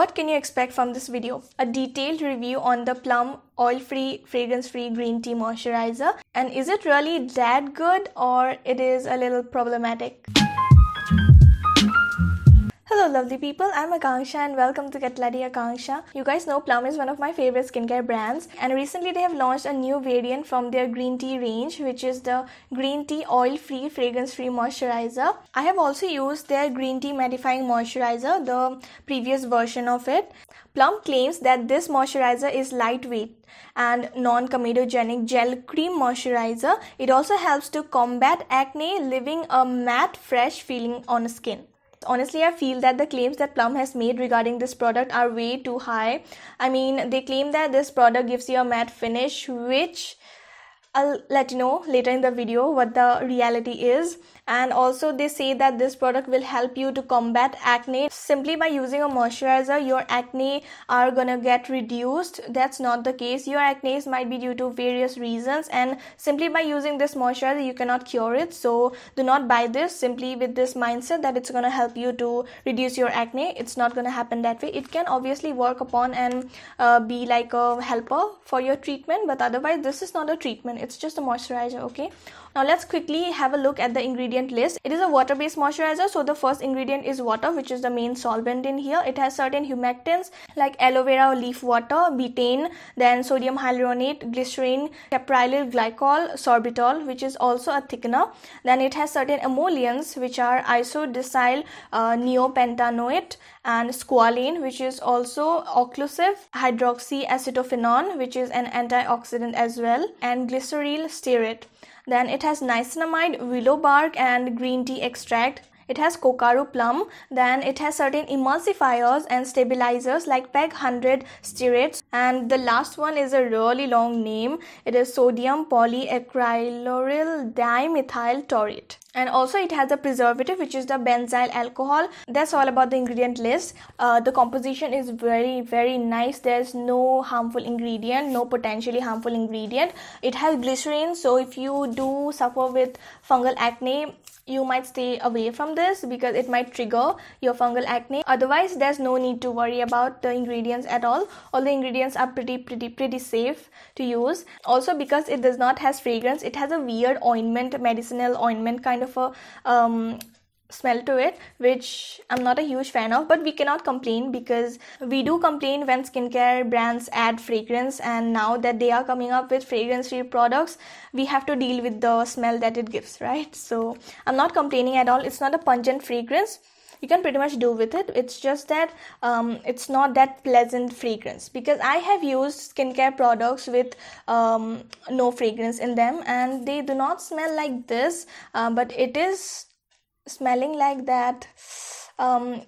what can you expect from this video? A detailed review on the Plum oil-free, fragrance-free green tea moisturizer and is it really that good or it is a little problematic? Hello lovely people, I'm Akanksha and welcome to Get Akanksha. You guys know Plum is one of my favorite skincare brands and recently they have launched a new variant from their green tea range which is the green tea oil free fragrance free moisturizer. I have also used their green tea mattifying moisturizer, the previous version of it. Plum claims that this moisturizer is lightweight and non-comedogenic gel cream moisturizer. It also helps to combat acne, leaving a matte fresh feeling on skin honestly, I feel that the claims that Plum has made regarding this product are way too high. I mean, they claim that this product gives you a matte finish, which I'll let you know later in the video what the reality is. And also they say that this product will help you to combat acne. Simply by using a moisturizer, your acne are gonna get reduced. That's not the case. Your acne might be due to various reasons and simply by using this moisturizer, you cannot cure it. So do not buy this simply with this mindset that it's gonna help you to reduce your acne. It's not gonna happen that way. It can obviously work upon and uh, be like a helper for your treatment, but otherwise this is not a treatment it's just a moisturizer okay now let's quickly have a look at the ingredient list it is a water based moisturizer so the first ingredient is water which is the main solvent in here it has certain humectants like aloe vera or leaf water betaine then sodium hyaluronate glycerin caprylyl glycol sorbitol which is also a thickener then it has certain emollients which are isodicyl uh, neopentanoate and squalene, which is also occlusive, hydroxyacetophenone, which is an antioxidant as well, and glyceryl stearate. Then it has niacinamide, willow bark, and green tea extract. It has Kokaru plum. Then it has certain emulsifiers and stabilizers like PEG 100 stearates. And the last one is a really long name. It is sodium polyacrylyl dimethyl taurate and also it has a preservative which is the benzyl alcohol that's all about the ingredient list uh, the composition is very very nice there's no harmful ingredient no potentially harmful ingredient it has glycerin so if you do suffer with fungal acne you might stay away from the this because it might trigger your fungal acne otherwise there's no need to worry about the ingredients at all all the ingredients are pretty pretty pretty safe to use also because it does not has fragrance it has a weird ointment medicinal ointment kind of a um, smell to it which i'm not a huge fan of but we cannot complain because we do complain when skincare brands add fragrance and now that they are coming up with fragrance free products we have to deal with the smell that it gives right so i'm not complaining at all it's not a pungent fragrance you can pretty much do with it it's just that um, it's not that pleasant fragrance because i have used skincare products with um, no fragrance in them and they do not smell like this uh, but it is smelling like that um,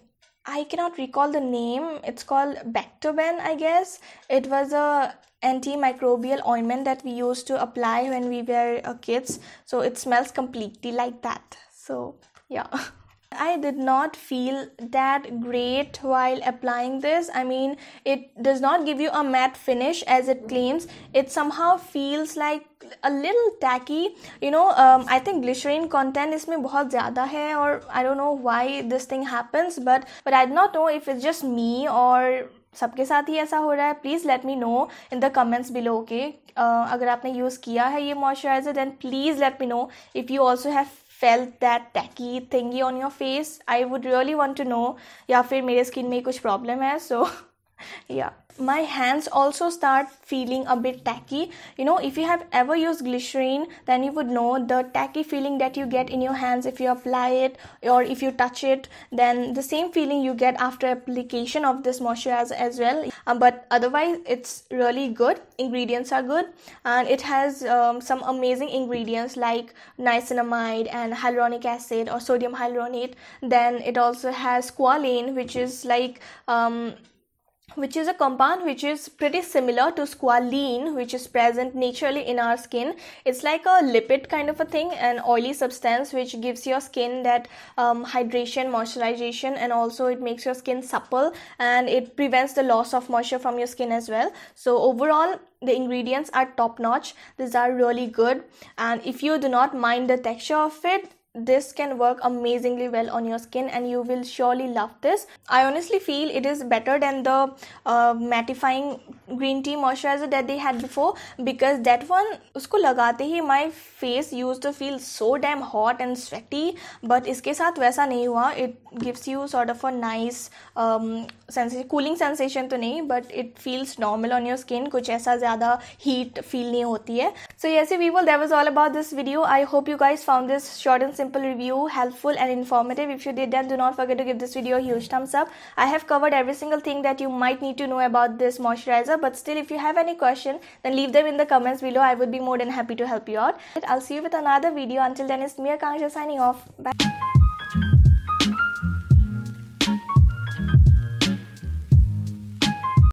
i cannot recall the name it's called bactoben i guess it was a antimicrobial ointment that we used to apply when we were uh, kids so it smells completely like that so yeah I did not feel that great while applying this. I mean, it does not give you a matte finish as it claims. It somehow feels like a little tacky. You know, um, I think glycerin content me. बहुत ज़्यादा है और I don't know why this thing happens, but but I do not know if it's just me or सबके साथ ही ऐसा हो रहा है please let me know in the comments below okay अगर आपने यूज़ किया है ये moisturiser then please let me know if you also have felt that tacky thingy on your face I would really want to know या फिर मेरे skin में कुछ प्रॉब्लम है सो या my hands also start feeling a bit tacky you know if you have ever used glycerine then you would know the tacky feeling that you get in your hands if you apply it or if you touch it then the same feeling you get after application of this moisturizer as well um, but otherwise it's really good ingredients are good and it has um, some amazing ingredients like niacinamide and hyaluronic acid or sodium hyaluronate then it also has squalene, which is like um, which is a compound which is pretty similar to squalene which is present naturally in our skin it's like a lipid kind of a thing an oily substance which gives your skin that um, hydration moisturization and also it makes your skin supple and it prevents the loss of moisture from your skin as well so overall the ingredients are top notch these are really good and if you do not mind the texture of it this can work amazingly well on your skin and you will surely love this i honestly feel it is better than the uh, mattifying green tea moisturizer that they had before because that one usko lagate hi my face used to feel so damn hot and sweaty but iske sath waisa nahi hua it gives you sort of a nice um, sensation cooling sensation to nahi but it feels normal on your skin kuch aisa zyada heat feel nahi hoti hai So yes, people, that was all about this video. I hope you guys found this short and simple review helpful and informative. If you did, then do not forget to give this video a huge thumbs up. I have covered every single thing that you might need to know about this moisturizer. But still, if you have any question, then leave them in the comments below. I would be more than happy to help you out. I'll see you with another video. Until then, it's me, Akansha, signing off. Bye.